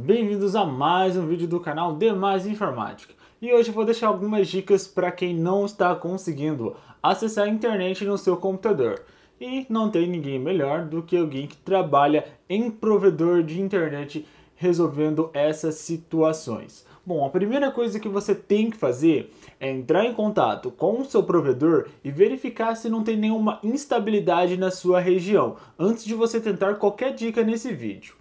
Bem-vindos a mais um vídeo do canal Demais Informática. E hoje eu vou deixar algumas dicas para quem não está conseguindo acessar a internet no seu computador. E não tem ninguém melhor do que alguém que trabalha em provedor de internet resolvendo essas situações. Bom, a primeira coisa que você tem que fazer é entrar em contato com o seu provedor e verificar se não tem nenhuma instabilidade na sua região antes de você tentar qualquer dica nesse vídeo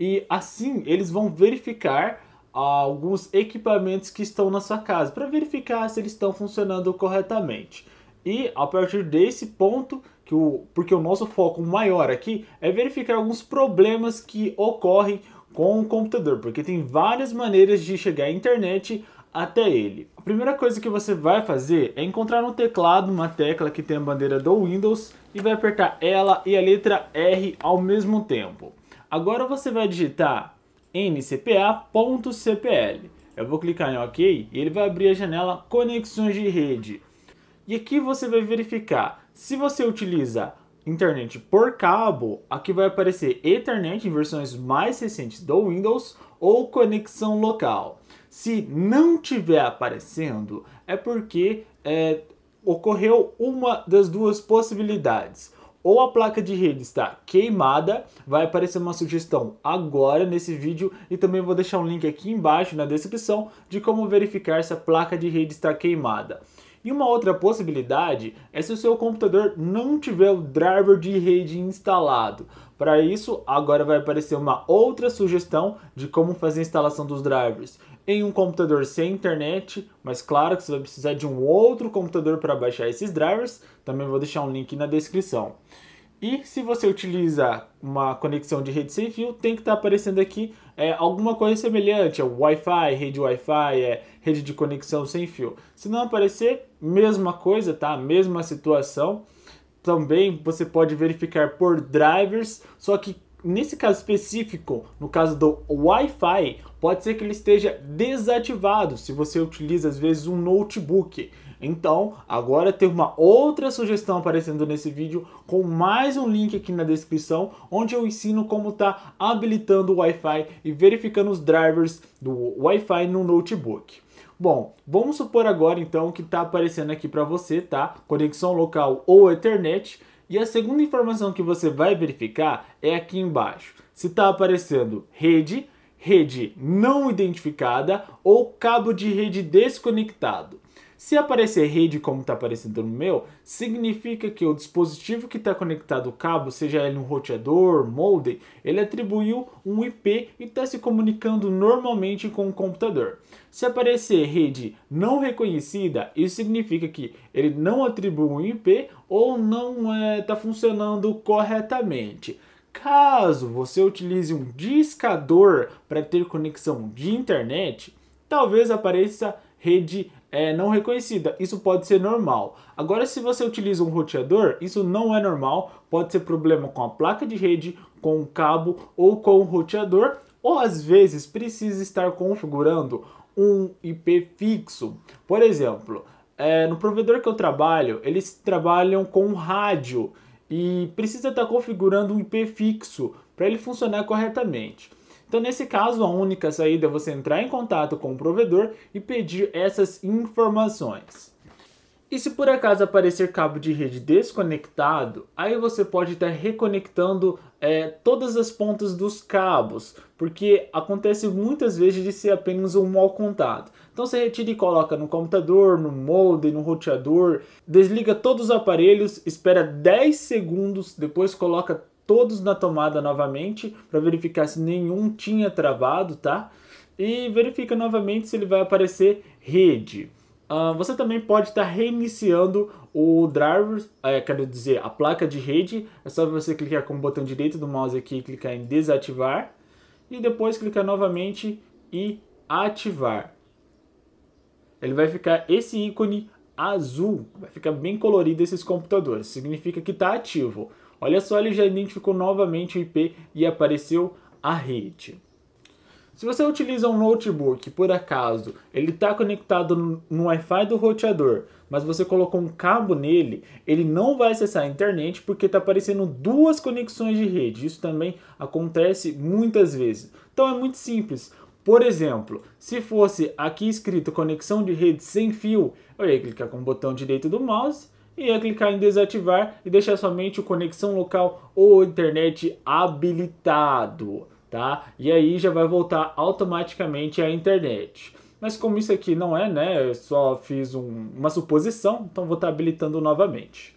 e assim eles vão verificar alguns equipamentos que estão na sua casa para verificar se eles estão funcionando corretamente. E a partir desse ponto, que o, porque o nosso foco maior aqui é verificar alguns problemas que ocorrem com o computador, porque tem várias maneiras de chegar à internet até ele. A primeira coisa que você vai fazer é encontrar no teclado uma tecla que tem a bandeira do Windows e vai apertar ela e a letra R ao mesmo tempo. Agora você vai digitar ncpa.cpl. Eu vou clicar em OK e ele vai abrir a janela Conexões de Rede. E aqui você vai verificar se você utiliza internet por cabo, aqui vai aparecer Ethernet em versões mais recentes do Windows ou conexão local. Se não tiver aparecendo, é porque é, ocorreu uma das duas possibilidades ou a placa de rede está queimada, vai aparecer uma sugestão agora nesse vídeo e também vou deixar um link aqui embaixo na descrição de como verificar se a placa de rede está queimada. E uma outra possibilidade é se o seu computador não tiver o driver de rede instalado. Para isso, agora vai aparecer uma outra sugestão de como fazer a instalação dos drivers em um computador sem internet, mas claro que você vai precisar de um outro computador para baixar esses drivers, também vou deixar um link na descrição. E se você utiliza uma conexão de rede sem fio, tem que estar tá aparecendo aqui é, alguma coisa semelhante, é Wi-Fi, rede Wi-Fi, é rede de conexão sem fio. Se não aparecer, mesma coisa, tá? Mesma situação. Também você pode verificar por drivers, só que nesse caso específico, no caso do Wi-Fi, pode ser que ele esteja desativado se você utiliza às vezes um notebook. Então, agora tem uma outra sugestão aparecendo nesse vídeo com mais um link aqui na descrição, onde eu ensino como está habilitando o Wi-Fi e verificando os drivers do Wi-Fi no notebook. Bom, vamos supor agora então que está aparecendo aqui para você, tá? Conexão local ou Ethernet. E a segunda informação que você vai verificar é aqui embaixo. Se está aparecendo rede, rede não identificada ou cabo de rede desconectado. Se aparecer rede como está aparecendo no meu, significa que o dispositivo que está conectado ao cabo, seja ele um roteador, modem, ele atribuiu um IP e está se comunicando normalmente com o computador. Se aparecer rede não reconhecida, isso significa que ele não atribui um IP ou não está é, tá funcionando corretamente. Caso você utilize um discador para ter conexão de internet, talvez apareça rede é, não reconhecida. Isso pode ser normal. Agora, se você utiliza um roteador, isso não é normal. Pode ser problema com a placa de rede, com o cabo ou com o roteador, ou às vezes precisa estar configurando um IP fixo. Por exemplo, é, no provedor que eu trabalho, eles trabalham com rádio e precisa estar tá configurando um IP fixo para ele funcionar corretamente. Então, nesse caso, a única saída é você entrar em contato com o provedor e pedir essas informações. E se por acaso aparecer cabo de rede desconectado, aí você pode estar reconectando é, todas as pontas dos cabos, porque acontece muitas vezes de ser apenas um mau contato. Então você retira e coloca no computador, no modem, no roteador, desliga todos os aparelhos, espera 10 segundos, depois coloca todos na tomada novamente para verificar se nenhum tinha travado, tá? E verifica novamente se ele vai aparecer rede. Uh, você também pode estar tá reiniciando o driver, é, eh, quero dizer, a placa de rede. É só você clicar com o botão direito do mouse aqui e clicar em desativar. E depois clicar novamente e ativar. Ele vai ficar esse ícone azul, vai ficar bem colorido esses computadores, significa que está ativo. Olha só, ele já identificou novamente o IP e apareceu a rede. Se você utiliza um notebook, por acaso, ele está conectado no Wi-Fi do roteador, mas você colocou um cabo nele, ele não vai acessar a internet porque está aparecendo duas conexões de rede. Isso também acontece muitas vezes. Então é muito simples. Por exemplo, se fosse aqui escrito conexão de rede sem fio, eu ia clicar com o botão direito do mouse e ia clicar em desativar e deixar somente o conexão local ou internet habilitado tá? E aí já vai voltar automaticamente à internet. Mas como isso aqui não é, né, eu só fiz um, uma suposição, então vou estar tá habilitando novamente.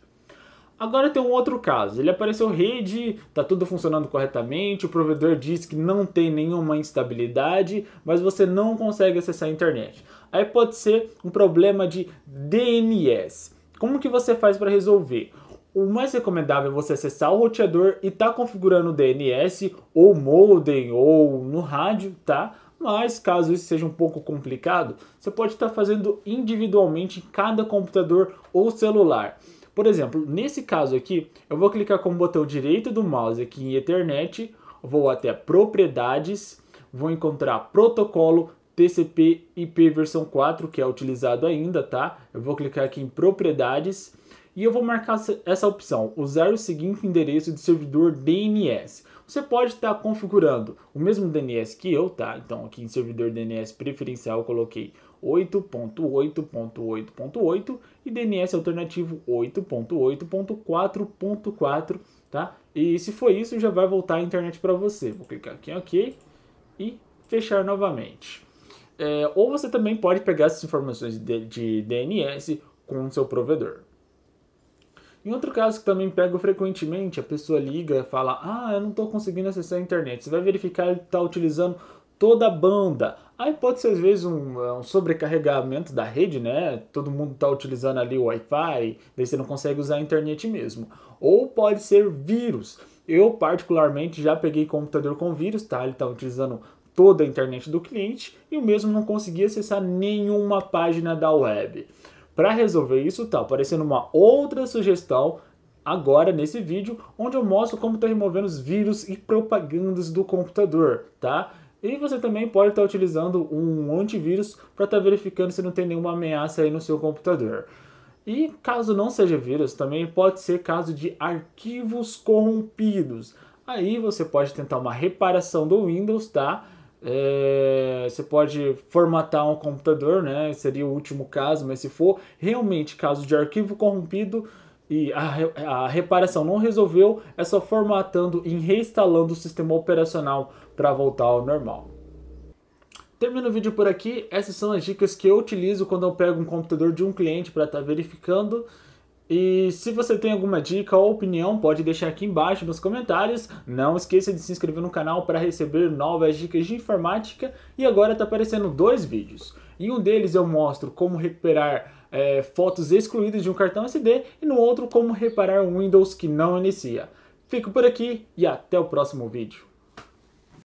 Agora tem um outro caso, ele apareceu rede, tá tudo funcionando corretamente, o provedor diz que não tem nenhuma instabilidade, mas você não consegue acessar a internet. Aí pode ser um problema de DNS. Como que você faz para resolver? o mais recomendável é você acessar o roteador e tá configurando o DNS ou modem ou no rádio, tá? Mas caso isso seja um pouco complicado, você pode estar tá fazendo individualmente em cada computador ou celular. Por exemplo, nesse caso aqui, eu vou clicar com o botão direito do mouse aqui em Ethernet, vou até propriedades, vou encontrar protocolo TCP/IP versão 4, que é utilizado ainda, tá? Eu vou clicar aqui em propriedades e eu vou marcar essa opção, usar o seguinte endereço de servidor DNS. Você pode estar tá configurando o mesmo DNS que eu, tá? Então aqui em servidor DNS preferencial eu coloquei 8.8.8.8 e DNS alternativo 8.8.4.4, tá? E se for isso, já vai voltar a internet para você. Vou clicar aqui em OK e fechar novamente. É, ou você também pode pegar essas informações de, de DNS com o seu provedor. Em outro caso que também pego frequentemente, a pessoa liga e fala: Ah, eu não estou conseguindo acessar a internet. Você vai verificar ele está utilizando toda a banda. Aí pode ser às vezes um, é, um sobrecarregamento da rede, né? Todo mundo está utilizando ali o Wi-Fi, daí você não consegue usar a internet mesmo. Ou pode ser vírus. Eu, particularmente, já peguei computador com vírus, tá? Ele está utilizando toda a internet do cliente e o mesmo não conseguia acessar nenhuma página da web. Para resolver isso, tá aparecendo uma outra sugestão agora nesse vídeo, onde eu mostro como está removendo os vírus e propagandas do computador, tá? E você também pode estar tá utilizando um antivírus para estar tá verificando se não tem nenhuma ameaça aí no seu computador. E caso não seja vírus, também pode ser caso de arquivos corrompidos. Aí você pode tentar uma reparação do Windows, tá? É, você pode formatar um computador, né? Seria o último caso, mas se for realmente caso de arquivo corrompido e a, a reparação não resolveu, é só formatando e reinstalando o sistema operacional para voltar ao normal. Termino o vídeo por aqui. Essas são as dicas que eu utilizo quando eu pego um computador de um cliente para estar tá verificando. E se você tem alguma dica ou opinião, pode deixar aqui embaixo nos comentários. Não esqueça de se inscrever no canal para receber novas dicas de informática. E agora está aparecendo dois vídeos. Em um deles eu mostro como recuperar é, fotos excluídas de um cartão SD e no outro como reparar um Windows que não inicia. Fico por aqui e até o próximo vídeo.